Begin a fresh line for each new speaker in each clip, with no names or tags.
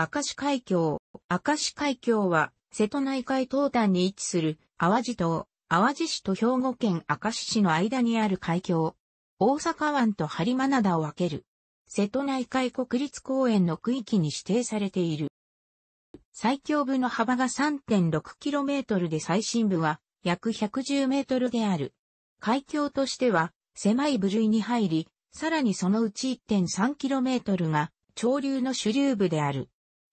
明石海峡。明石海峡は、瀬戸内海東端に位置する淡路島、淡路市と兵庫県明石市の間にある海峡。大阪湾と播磨灘を分ける。瀬戸内海国立公園の区域に指定されている。最強部の幅が 3.6km で最深部は約 110m である。海峡としては狭い部類に入り、さらにそのうち 1.3km が潮流の主流部である。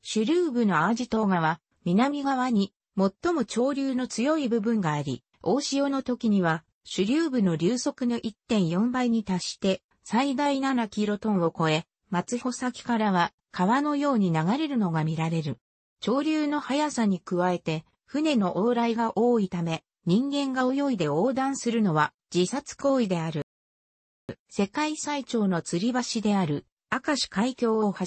主流部のアージ島側、南側に最も潮流の強い部分があり、大潮の時には主流部の流速の1.4倍に達して最大7キロトンを超え、松穂先からは川のように流れるのが見られる。潮流の速さに加えて船の往来が多いため人間が泳いで横断するのは自殺行為である。世界最長の吊り橋である明石海峡大橋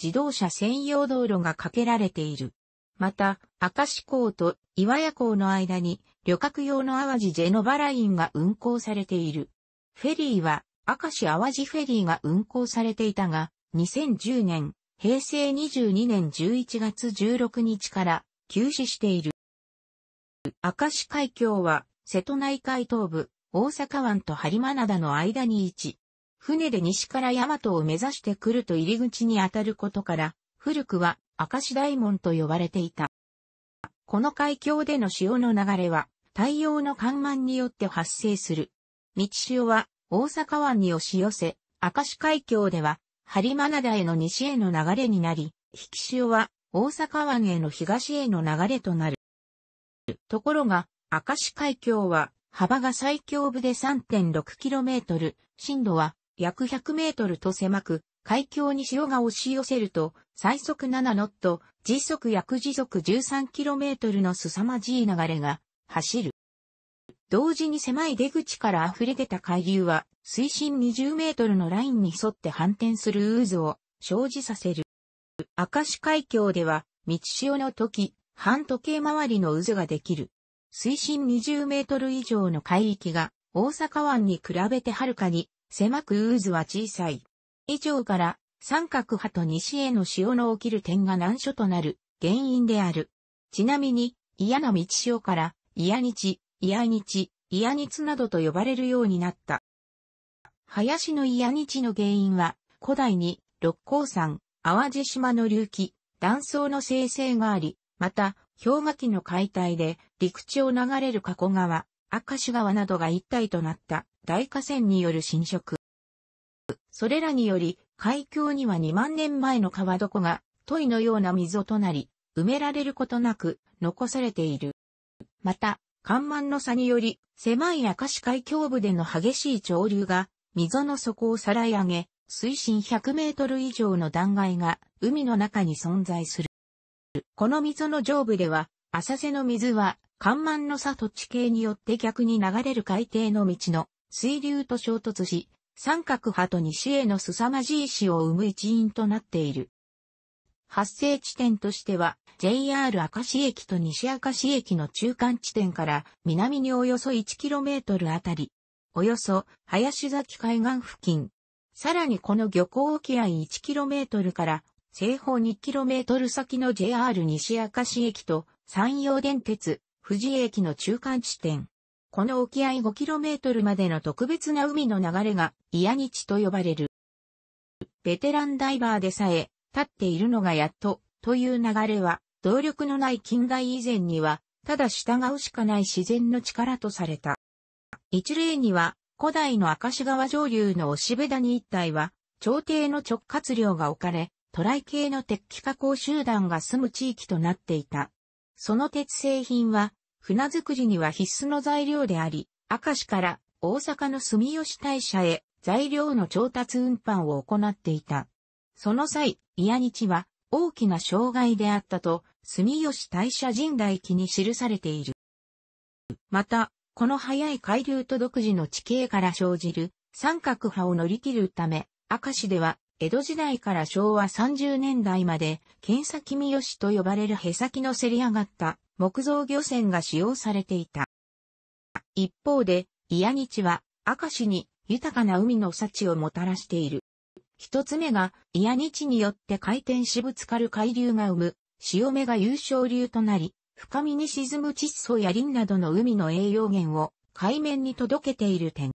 自動車専用道路が架けられている。また、明石港と岩屋港の間に旅客用の淡路ジェノバラインが運行されている。フェリーは明石淡路フェリーが運行されていたが、2010年、平成22年11月16日から休止している。明石海峡は瀬戸内海東部、大阪湾と播磨灘の間に位置。船で西から大和を目指してくると入り口に当たることから、古くは明石大門と呼ばれていた。この海峡での潮の流れは、太陽の干満によって発生する。道潮は、大阪湾に押し寄せ、明石海峡では、針真灘への西への流れになり、引き潮は、大阪湾への東への流れとなる。ところが、明石海峡は、幅が最強部で 3.6km、深度は約100メートルと狭く、海峡に潮が押し寄せると、最速7ノット、時速約時速1 3トルの凄まじい流れが走る。同時に狭い出口から溢れ出た海流は、水深20メートルのラインに沿って反転する渦を生じさせる。明石海峡では、満ち潮の時、半時計回りの渦ができる。水深20メートル以上の海域が、大阪湾に比べてはるかに狭く渦は小さい。以上から、三角波と西への潮の起きる点が難所となる原因である。ちなみに、嫌な道潮から、嫌日、嫌日、嫌日などと呼ばれるようになった。林の嫌日の原因は、古代に六甲山、淡路島の隆起、断層の生成があり、また、氷河期の解体で陸地を流れる加古川、赤石川などが一体となった大河川による侵食。それらにより、海峡には2万年前の川床が、トイのような溝となり、埋められることなく、残されている。また、干満の差により、狭い明石海峡部での激しい潮流が、溝の底をさらい上げ、水深100メートル以上の断崖が、海の中に存在する。この溝の上部では、浅瀬の水は、干満の差と地形によって逆に流れる海底の道の水流と衝突し、三角波と西への凄まじい死を生む一因となっている。発生地点としては、JR 明石駅と西明石駅の中間地点から南におよそ 1km あたり、およそ林崎海岸付近、さらにこの漁港沖合 1km から西方 2km 先の JR 西明石駅と山陽電鉄富士駅の中間地点、この沖合 5km までの特別な海の流れが、イヤニチと呼ばれる。ベテランダイバーでさえ、立っているのがやっと、という流れは、動力のない近代以前には、ただ従うしかない自然の力とされた。一例には、古代の明石川上流の押部谷一帯は、朝廷の直轄領が置かれ、トライ系の鉄器加工集団が住む地域となっていた。その鉄製品は、船作りには必須の材料であり、明石から大阪の住吉大社へ材料の調達運搬を行っていた。その際、宮日は大きな障害であったと、住吉大社神代記に記されている。また、この早い海流と独自の地形から生じる三角波を乗り切るため、明石では江戸時代から昭和30年代まで、剣先三好と呼ばれるへさきのせり上がった木造漁船が使用されていた。一方で、イヤニチは、明石に豊かな海の幸をもたらしている。一つ目が、イヤニチによって回転しぶつかる海流が生む、潮目が優勝流となり、深みに沈む窒素やリンなどの海の栄養源を海面に届けている点。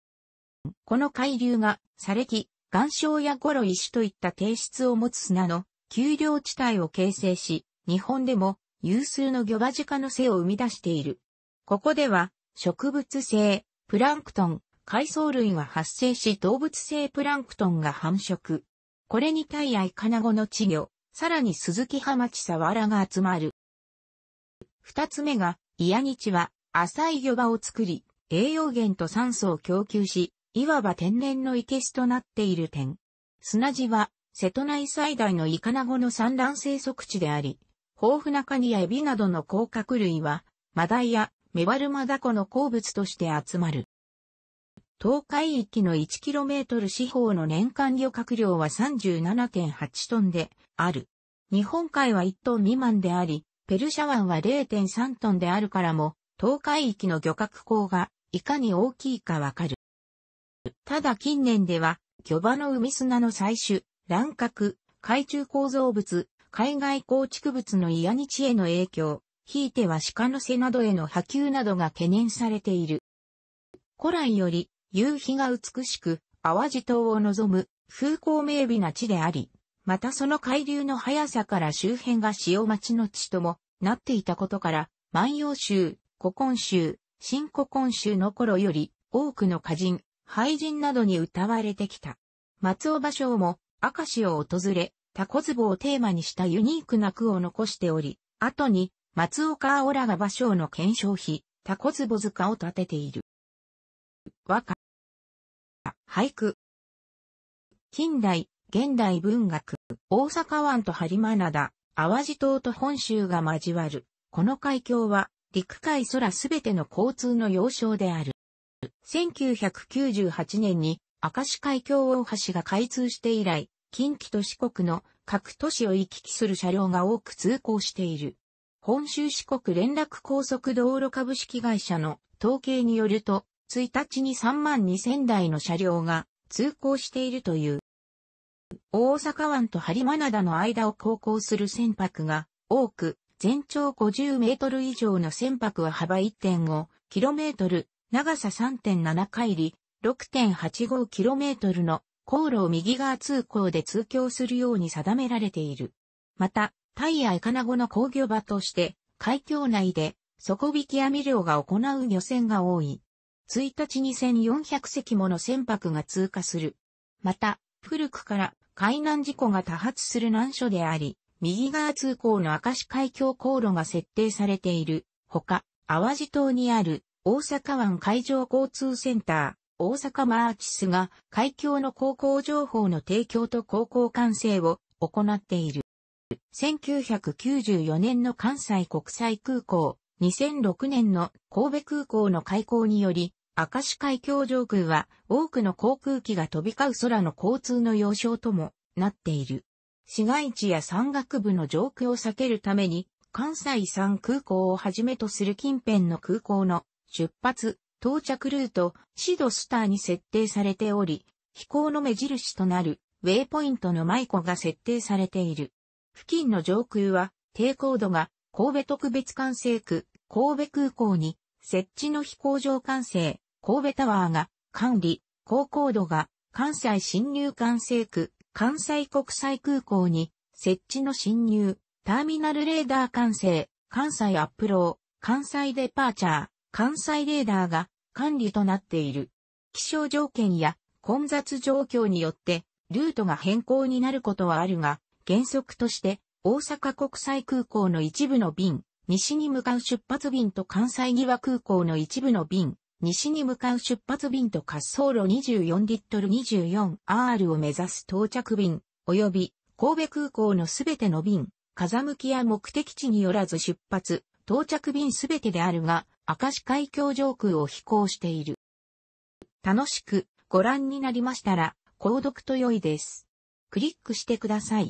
この海流が、砂礫、岩礁やゴロ石といった低質を持つ砂の丘陵地帯を形成し、日本でも有数の魚場ジカの背を生み出している。ここでは、植物性、プランクトン、海藻類が発生し動物性プランクトンが繁殖。これにやイカナゴの稚魚、さらに鈴木ハマチサワラが集まる。二つ目が、イヤニチは、浅い魚場を作り、栄養源と酸素を供給し、いわば天然の生けすとなっている点。砂地は、瀬戸内最大のイカナゴの産卵生息地であり、豊富なカニやエビなどの甲殻類は、マダイやメバルマダコの鉱物として集まる。東海域の 1km 四方の年間漁獲量は37.8トンである。日本海は1トン未満であり、ペルシャ湾は0.3トンであるからも、東海域の漁獲口がいかに大きいかわかる。ただ近年では、漁場の海砂の採取、乱獲、海中構造物、海外構築物のイヤニチへの影響、ひいては鹿の背などへの波及などが懸念されている。古来より夕日が美しく、淡路島を望む風光明媚な地であり、またその海流の速さから周辺が潮町の地ともなっていたことから、万葉集、古今集、新古今集の頃より多くの歌人、俳人などに歌われてきた。松尾芭蕉も明石を訪れ、タコズボをテーマにしたユニークな句を残しており、後に、松岡オラが芭蕉の検証碑、タコズボ塚を建てている。和歌。俳句。近代、現代文学、大阪湾と播磨灘、淡路島と本州が交わる、この海峡は、陸海空すべての交通の要衝である。1998年に、明石海峡大橋が開通して以来、近畿と四国の各都市を行き来する車両が多く通行している。本州四国連絡高速道路株式会社の統計によると、1日に3万2000台の車両が通行しているという。大阪湾と播磨灘の間を航行する船舶が多く、全長50メートル以上の船舶は幅1 5トル、長さ3.7海里、6 8 5トルの航路を右側通行で通行するように定められている。また、タイやエカナゴの工業場として、海峡内で底引き網漁が行う漁船が多い。1日に1400隻もの船舶が通過する。また、古くから海難事故が多発する難所であり、右側通行の明石海峡航路が設定されている。ほか、淡路島にある大阪湾海上交通センター、大阪マーチスが海峡の航行情報の提供と航行管制を行っている。1994年の関西国際空港、2006年の神戸空港の開港により、明石海峡上空は多くの航空機が飛び交う空の交通の要衝ともなっている。市街地や山岳部の上空を避けるために、関西産空港をはじめとする近辺の空港の出発、到着ルート、シドスターに設定されており、飛行の目印となる、ウェイポイントのマイコが設定されている。付近の上空は、低高度が、神戸特別管制区、神戸空港に、設置の飛行場管制、神戸タワーが、管理、高高度が、関西侵入管制区、関西国際空港に、設置の侵入、ターミナルレーダー管制、関西アップロー、関西デパーチャー、関西レーダーが管理となっている。気象条件や混雑状況によってルートが変更になることはあるが、原則として大阪国際空港の一部の便、西に向かう出発便と関西際空港の一部の便、西に向かう出発便と滑走路24リットル 24R を目指す到着便、及び神戸空港のすべての便、風向きや目的地によらず出発、到着便すべてであるが、明石海峡上空を飛行している。楽しくご覧になりましたら、購読と良いです。クリックしてください。